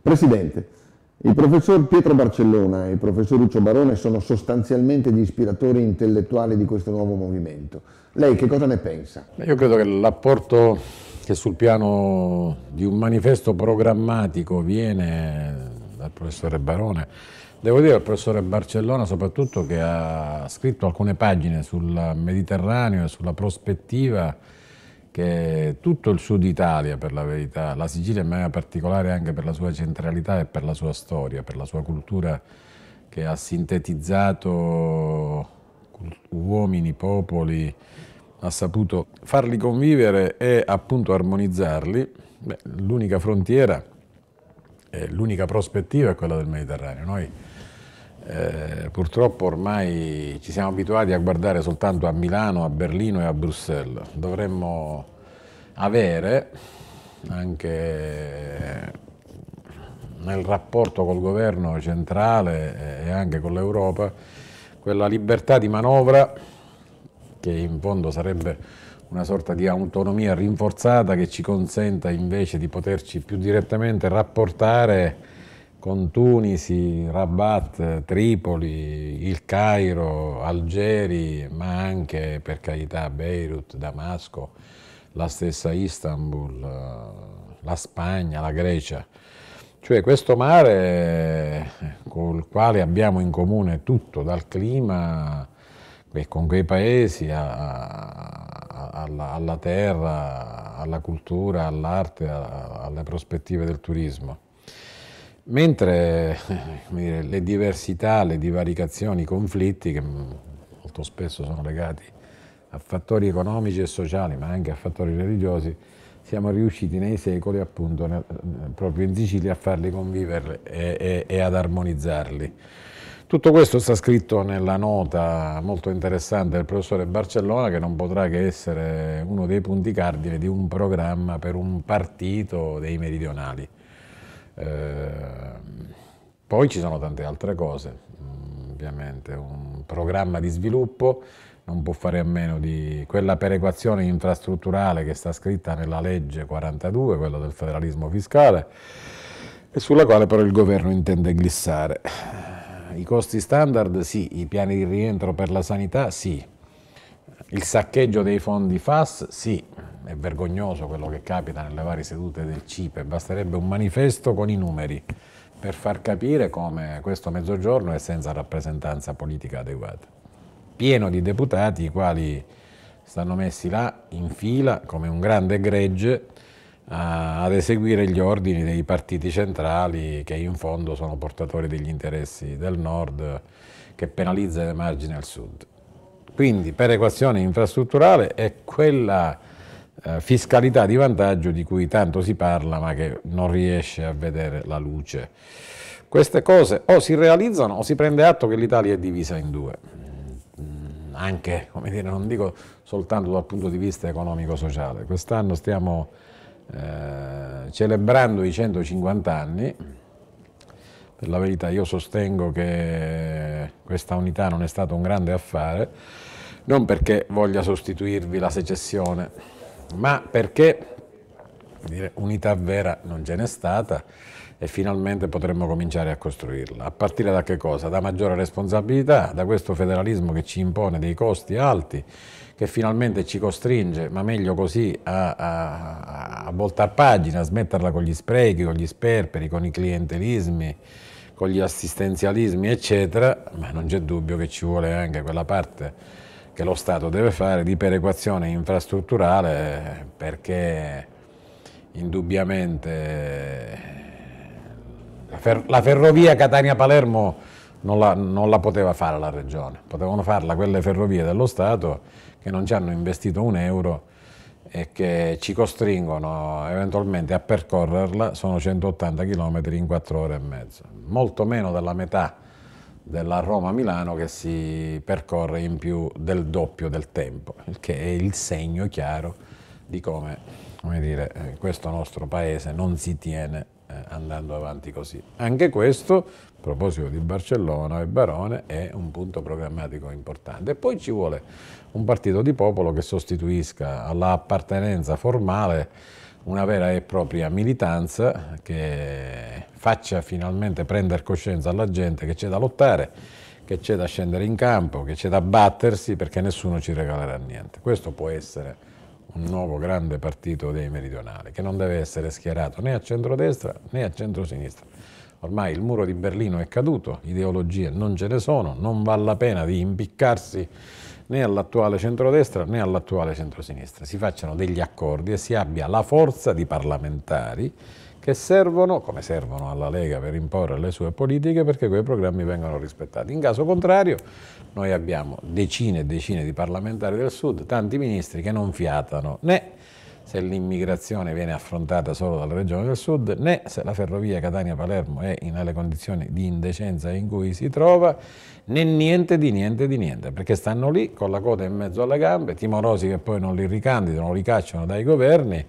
Presidente, il professor Pietro Barcellona e il professor Lucio Barone sono sostanzialmente gli ispiratori intellettuali di questo nuovo movimento. Lei che cosa ne pensa? Io credo che l'apporto che sul piano di un manifesto programmatico viene dal professore Barone, devo dire al professore Barcellona soprattutto che ha scritto alcune pagine sul Mediterraneo e sulla prospettiva che tutto il sud Italia, per la verità, la Sicilia ma in particolare anche per la sua centralità e per la sua storia, per la sua cultura che ha sintetizzato uomini, popoli, ha saputo farli convivere e appunto armonizzarli, l'unica frontiera, l'unica prospettiva è quella del Mediterraneo. Noi eh, purtroppo ormai ci siamo abituati a guardare soltanto a Milano, a Berlino e a Bruxelles. Dovremmo avere anche eh, nel rapporto col governo centrale eh, e anche con l'Europa quella libertà di manovra che in fondo sarebbe una sorta di autonomia rinforzata che ci consenta invece di poterci più direttamente rapportare con Tunisi, Rabat, Tripoli, il Cairo, Algeri, ma anche per carità Beirut, Damasco, la stessa Istanbul, eh, la Spagna, la Grecia. Cioè questo mare eh, col quale abbiamo in comune tutto, dal clima con quei paesi alla, alla terra, alla cultura, all'arte, alle prospettive del turismo. Mentre eh, dire, le diversità, le divaricazioni, i conflitti, che molto spesso sono legati a fattori economici e sociali, ma anche a fattori religiosi, siamo riusciti nei secoli, appunto, nel, proprio in Sicilia, a farli convivere e, e, e ad armonizzarli. Tutto questo sta scritto nella nota molto interessante del professore Barcellona, che non potrà che essere uno dei punti cardine di un programma per un partito dei meridionali. Ehm, poi ci sono tante altre cose, mm, ovviamente, un programma di sviluppo non può fare a meno di quella perequazione infrastrutturale che sta scritta nella legge 42, quella del federalismo fiscale, e sulla quale però il governo intende glissare. I costi standard sì, i piani di rientro per la sanità sì, il saccheggio dei fondi FAS sì, è vergognoso quello che capita nelle varie sedute del CIPE, basterebbe un manifesto con i numeri per far capire come questo mezzogiorno è senza rappresentanza politica adeguata, pieno di deputati i quali stanno messi là in fila come un grande gregge a, ad eseguire gli ordini dei partiti centrali che in fondo sono portatori degli interessi del nord che penalizza le margini al sud. Quindi per equazione infrastrutturale è quella eh, fiscalità di vantaggio di cui tanto si parla ma che non riesce a vedere la luce. Queste cose o si realizzano o si prende atto che l'Italia è divisa in due, mm, anche, come dire, non dico soltanto dal punto di vista economico-sociale. Quest'anno stiamo eh, celebrando i 150 anni, per la verità io sostengo che questa unità non è stato un grande affare, non perché voglia sostituirvi la secessione, ma perché dire, unità vera non ce n'è stata e finalmente potremmo cominciare a costruirla. A partire da che cosa? Da maggiore responsabilità, da questo federalismo che ci impone dei costi alti, che finalmente ci costringe, ma meglio così, a, a, a voltar pagina, a smetterla con gli sprechi, con gli sperperi, con i clientelismi, con gli assistenzialismi, eccetera, ma non c'è dubbio che ci vuole anche quella parte che lo Stato deve fare di perequazione infrastrutturale perché indubbiamente la, fer la ferrovia Catania-Palermo non la, non la poteva fare la Regione, potevano farla quelle ferrovie dello Stato che non ci hanno investito un euro e che ci costringono eventualmente a percorrerla sono 180 km in 4 ore e mezzo, molto meno della metà della Roma-Milano che si percorre in più del doppio del tempo, il che è il segno chiaro di come, come dire, eh, questo nostro paese non si tiene eh, andando avanti così. Anche questo, a proposito di Barcellona e Barone, è un punto programmatico importante. poi ci vuole un partito di popolo che sostituisca all'appartenenza formale una vera e propria militanza che faccia finalmente prendere coscienza alla gente che c'è da lottare, che c'è da scendere in campo, che c'è da battersi perché nessuno ci regalerà niente. Questo può essere un nuovo grande partito dei meridionali che non deve essere schierato né a centrodestra né a centrosinistra. Ormai il muro di Berlino è caduto, ideologie non ce ne sono, non vale la pena di impiccarsi né all'attuale centrodestra né all'attuale centrosinistra. Si facciano degli accordi e si abbia la forza di parlamentari che servono, come servono alla Lega per imporre le sue politiche, perché quei programmi vengano rispettati. In caso contrario, noi abbiamo decine e decine di parlamentari del Sud, tanti ministri che non fiatano né se l'immigrazione viene affrontata solo dalla regione del sud, né se la ferrovia Catania-Palermo è nelle condizioni di indecenza in cui si trova, né niente di niente di niente, perché stanno lì con la coda in mezzo alle gambe, timorosi che poi non li ricandidano, li cacciano dai governi,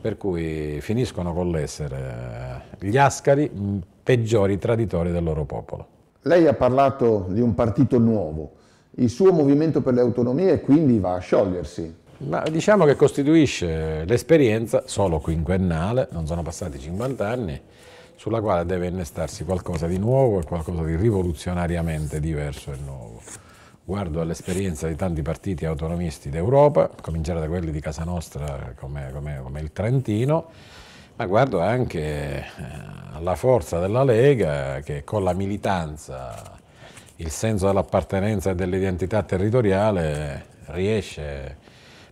per cui finiscono con l'essere eh, gli ascari mm, peggiori traditori del loro popolo. Lei ha parlato di un partito nuovo, il suo movimento per le autonomie quindi va a sciogliersi, ma diciamo che costituisce l'esperienza solo quinquennale, non sono passati 50 anni, sulla quale deve innestarsi qualcosa di nuovo e qualcosa di rivoluzionariamente diverso e nuovo. Guardo all'esperienza di tanti partiti autonomisti d'Europa, a cominciare da quelli di casa nostra come, come, come il Trentino, ma guardo anche eh, alla forza della Lega che con la militanza, il senso dell'appartenenza e dell'identità territoriale riesce a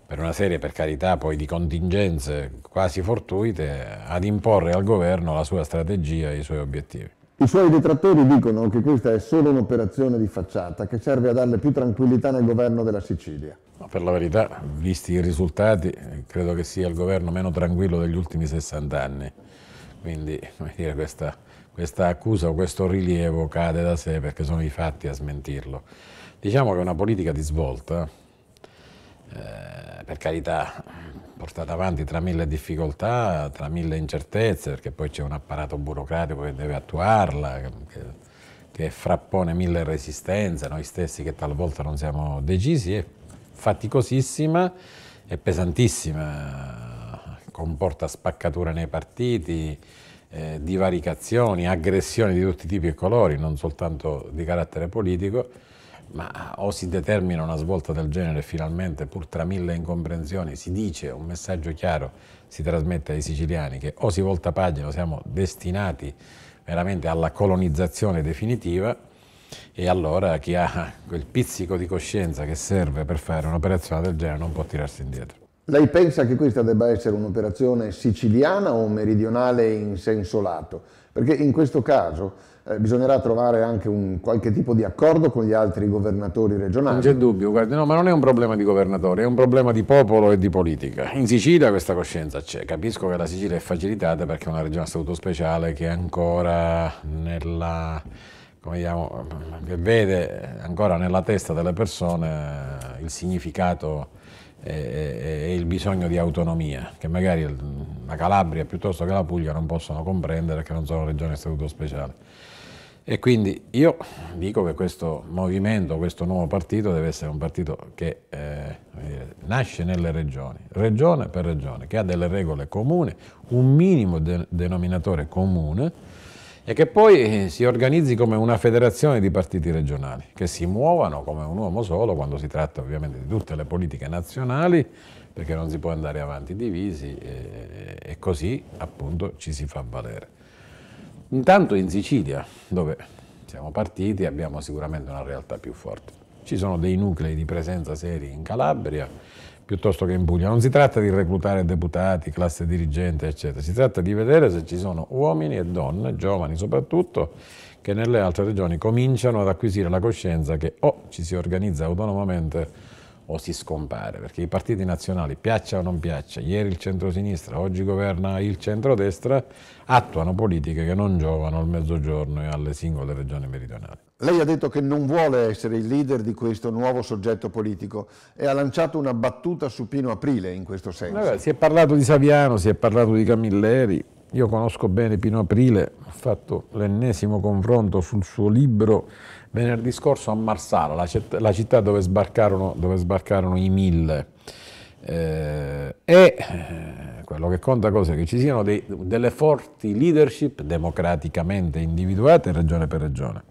per una serie, per carità, poi di contingenze quasi fortuite, ad imporre al governo la sua strategia e i suoi obiettivi. I suoi detrattori dicono che questa è solo un'operazione di facciata che serve a darle più tranquillità nel governo della Sicilia. Ma per la verità, visti i risultati, credo che sia il governo meno tranquillo degli ultimi 60 anni. Quindi dire, questa, questa accusa o questo rilievo cade da sé perché sono i fatti a smentirlo. Diciamo che è una politica di svolta eh, per carità portata avanti tra mille difficoltà, tra mille incertezze, perché poi c'è un apparato burocratico che deve attuarla, che, che frappone mille resistenze, noi stessi che talvolta non siamo decisi, è faticosissima e pesantissima, comporta spaccature nei partiti, eh, divaricazioni, aggressioni di tutti i tipi e colori, non soltanto di carattere politico, ma eh, o si determina una svolta del genere finalmente, pur tra mille incomprensioni, si dice un messaggio chiaro, si trasmette ai siciliani che o si volta pagina, o siamo destinati veramente alla colonizzazione definitiva e allora chi ha quel pizzico di coscienza che serve per fare un'operazione del genere non può tirarsi indietro. Lei pensa che questa debba essere un'operazione siciliana o meridionale in senso lato? Perché in questo caso eh, bisognerà trovare anche un, qualche tipo di accordo con gli altri governatori regionali. Non c'è dubbio, guardi, no, ma non è un problema di governatori, è un problema di popolo e di politica. In Sicilia questa coscienza c'è, capisco che la Sicilia è facilitata perché è una regione a statuto speciale che è ancora nella diciamo, che vede ancora nella testa delle persone il significato e, e, e il bisogno di autonomia, che magari la Calabria piuttosto che la Puglia non possono comprendere che non sono regioni a statuto speciale. E quindi io dico che questo movimento, questo nuovo partito deve essere un partito che eh, nasce nelle regioni, regione per regione, che ha delle regole comuni, un minimo de denominatore comune e che poi eh, si organizzi come una federazione di partiti regionali, che si muovano come un uomo solo quando si tratta ovviamente di tutte le politiche nazionali, perché non si può andare avanti divisi e, eh, e così appunto ci si fa valere. Intanto in Sicilia, dove siamo partiti, abbiamo sicuramente una realtà più forte. Ci sono dei nuclei di presenza seri in Calabria piuttosto che in Puglia. Non si tratta di reclutare deputati, classe dirigente, eccetera. Si tratta di vedere se ci sono uomini e donne, giovani soprattutto, che nelle altre regioni cominciano ad acquisire la coscienza che o oh, ci si organizza autonomamente o si scompare, perché i partiti nazionali, piaccia o non piaccia, ieri il centro-sinistra, oggi governa il centro-destra, attuano politiche che non giovano al mezzogiorno e alle singole regioni meridionali. Lei ha detto che non vuole essere il leader di questo nuovo soggetto politico e ha lanciato una battuta su Pino Aprile in questo senso. Allora, si è parlato di Saviano, si è parlato di Camilleri, io conosco bene Pino Aprile, ho fatto l'ennesimo confronto sul suo libro venerdì scorso a Marsala, la città, la città dove, sbarcarono, dove, sbarcarono, i mille. Eh, e eh, quello che conta cosa è che ci siano dei, delle forti leadership democraticamente individuate regione per regione.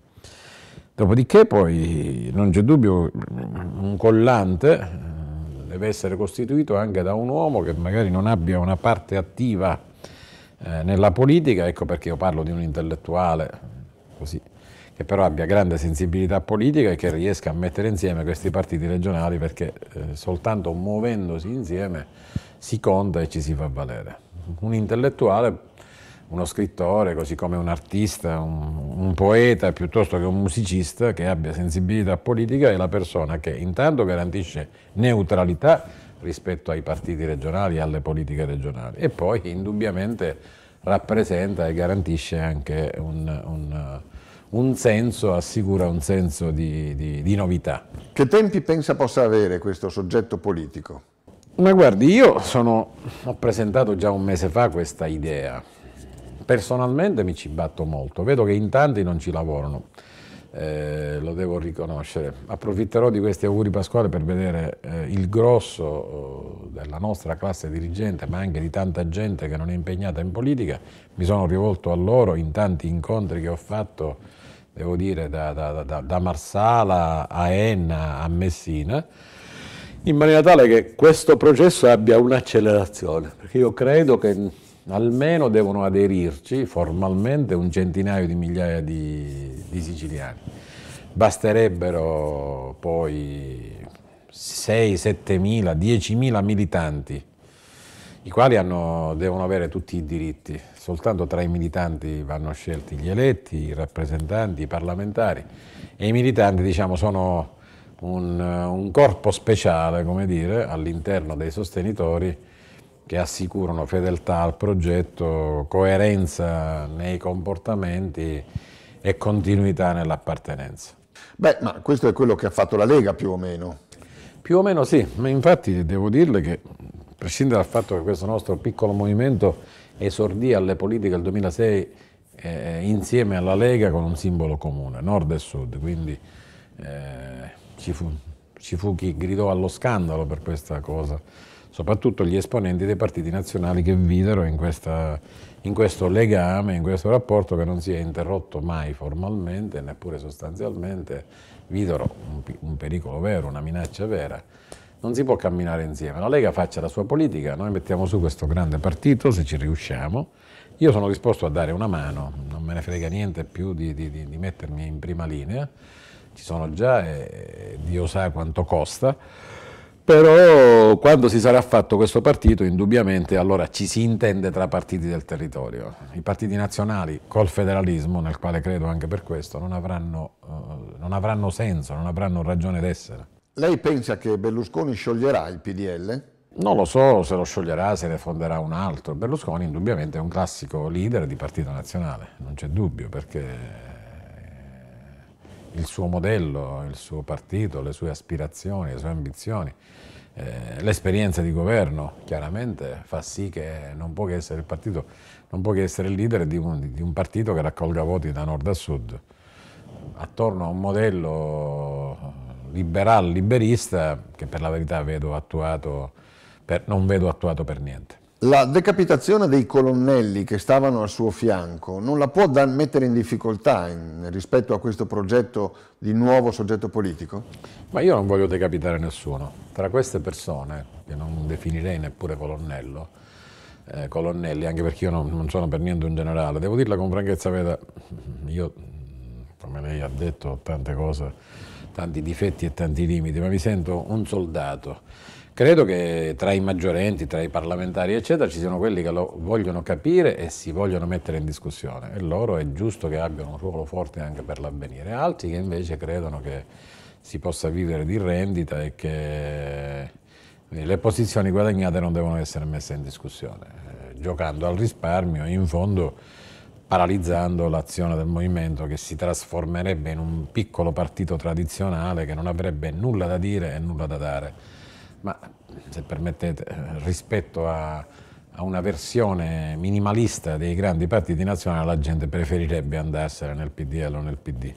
Dopodiché poi non c'è dubbio un collante eh, deve essere costituito anche da un uomo che magari non abbia una parte attiva eh, nella politica, ecco perché io parlo di un intellettuale così, che però abbia grande sensibilità politica e che riesca a mettere insieme questi partiti regionali perché eh, soltanto muovendosi insieme si conta e ci si fa valere. Un intellettuale uno scrittore, così come un artista, un, un, poeta, piuttosto che un musicista che abbia sensibilità politica, è la persona che intanto garantisce neutralità rispetto ai partiti regionali e alle politiche regionali e poi indubbiamente rappresenta e garantisce anche un, un, un senso, assicura un senso di, di, di novità. Che tempi pensa possa avere questo soggetto politico? Ma guardi, io sono, ho presentato già un mese fa questa idea. Personalmente mi ci batto molto, vedo che in tanti non ci lavorano eh, lo devo riconoscere. Approfitterò di questi auguri pasquali per vedere eh, il grosso oh, della nostra classe dirigente, ma anche di tanta gente che non è impegnata in politica. Mi sono rivolto a loro in tanti incontri che ho fatto, devo dire, da, da, da, da Marsala a Enna a Messina in maniera tale che questo processo abbia un'accelerazione, perché io credo che almeno devono aderirci formalmente un centinaio di migliaia di, di siciliani. Basterebbero poi 6, 7 mila, 10 mila militanti, i quali hanno, devono avere tutti i diritti. Soltanto tra i militanti vanno scelti gli eletti, i rappresentanti, i parlamentari e i militanti diciamo, sono un, un corpo speciale, all'interno dei sostenitori che assicurano fedeltà al progetto, coerenza nei comportamenti e continuità nell'appartenenza. Beh, ma questo è quello che ha fatto la Lega più o meno. Più o meno sì, ma infatti devo dirle che, a prescindere dal fatto che questo nostro piccolo movimento esordì alle politiche del 2006 eh, insieme alla Lega con un simbolo comune, nord e sud, quindi eh, ci fu ci fu chi gridò allo scandalo per questa cosa, soprattutto gli esponenti dei partiti nazionali che videro in, questa, in questo legame, in questo rapporto che non si è interrotto mai formalmente, neppure sostanzialmente, videro un, un pericolo vero, una minaccia vera. Non si può camminare insieme, la Lega faccia la sua politica, noi mettiamo su questo grande partito se ci riusciamo, io sono disposto a dare una mano, non me ne frega niente più di, di, di, di mettermi in prima linea, ci sono già e Dio sa quanto costa, però quando si sarà fatto questo partito indubbiamente allora ci si intende tra partiti del territorio. I partiti nazionali col federalismo, nel quale credo anche per questo, non avranno, uh, non avranno senso, non avranno ragione d'essere. Lei pensa che Berlusconi scioglierà il PDL? Non lo so se lo scioglierà, se ne fonderà un altro. Berlusconi indubbiamente è un classico leader di partito nazionale, non c'è dubbio, perché il suo modello, il suo partito, le sue aspirazioni, le sue ambizioni. Eh, l'esperienza di governo chiaramente fa sì che non può che essere il partito, non può che essere il leader di un, di un partito che raccolga voti da nord a sud. Attorno a un modello liberal liberista che per la verità vedo attuato per, non vedo attuato per niente. La decapitazione dei colonnelli che stavano al suo fianco non la può mettere in difficoltà in, rispetto a questo progetto di nuovo soggetto politico? Ma io non voglio decapitare nessuno. Tra queste persone, che non definirei neppure colonnello, eh, colonnelli, anche perché io non, non, sono per niente un generale, devo dirla con franchezza, veda, io, come lei ha detto, ho tante cose, tanti difetti e tanti limiti, ma mi sento un soldato Credo che tra i maggiorenti, tra i parlamentari, eccetera, ci siano quelli che lo vogliono capire e si vogliono mettere in discussione. E loro è giusto che abbiano un ruolo forte anche per l'avvenire. Altri che invece credono che si possa vivere di rendita e che eh, le posizioni guadagnate non devono essere messe in discussione, eh, giocando al risparmio in fondo paralizzando l'azione del movimento che si trasformerebbe in un piccolo partito tradizionale che non avrebbe nulla da dire e nulla da dare ma se permettete, eh, rispetto a, a una versione minimalista dei grandi partiti nazionali, la gente preferirebbe andarsene nel PDL o nel PD.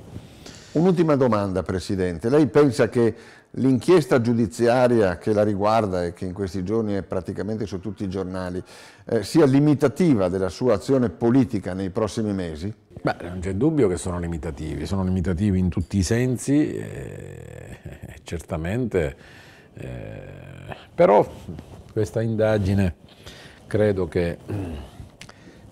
Un'ultima domanda, Presidente. Lei pensa che l'inchiesta giudiziaria che la riguarda e che in questi giorni è praticamente su tutti i giornali eh, sia limitativa della sua azione politica nei prossimi mesi? Beh, non c'è dubbio che sono limitativi, sono limitativi in tutti i sensi e, eh, certamente eh, però questa indagine credo che mm,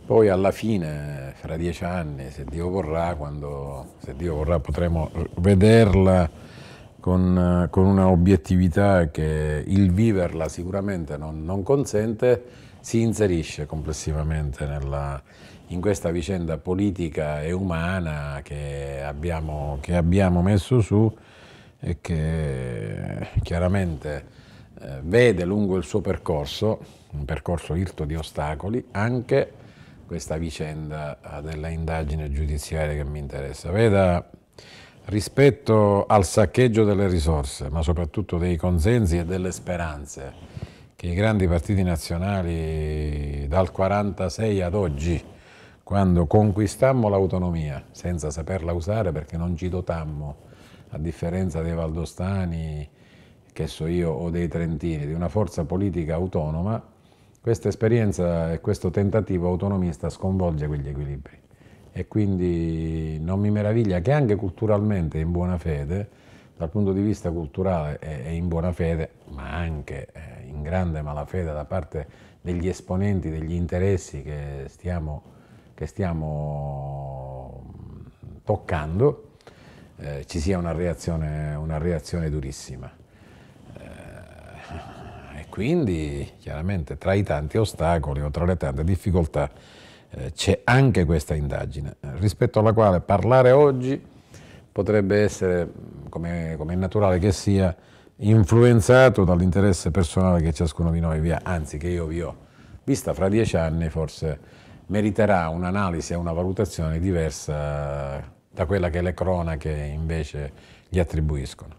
poi alla fine, fra dieci anni, se Dio vorrà, quando, se Dio vorrà potremo vederla con, eh, con una obiettività che il viverla sicuramente non, non consente, si inserisce complessivamente nella, in questa vicenda politica e umana che abbiamo, che abbiamo messo su e che chiaramente eh, vede lungo il suo percorso, un percorso irto di ostacoli, anche questa vicenda eh, della indagine giudiziaria che mi interessa. Veda rispetto al saccheggio delle risorse, ma soprattutto dei consensi e delle speranze che i grandi partiti nazionali dal 1946 ad oggi, quando conquistammo l'autonomia senza saperla usare perché non ci dotammo a differenza dei valdostani, che so io, o dei trentini, di una forza politica autonoma, questa esperienza e questo tentativo autonomista sconvolge quegli equilibri. E quindi non mi meraviglia che anche culturalmente, in buona fede, dal punto di vista culturale e in buona fede, ma anche eh, in grande malafede da parte degli esponenti degli interessi che stiamo, che stiamo mm, toccando, eh, ci sia una reazione, una reazione durissima. Eh, e quindi chiaramente tra i tanti ostacoli o tra le tante difficoltà eh, c'è anche questa indagine, rispetto alla quale parlare oggi potrebbe essere, come, come è naturale che sia, influenzato dall'interesse personale che ciascuno di noi vi ha, anzi che io vi ho. Vista fra dieci anni forse meriterà un'analisi e una valutazione diversa da quella che le cronache invece gli attribuiscono.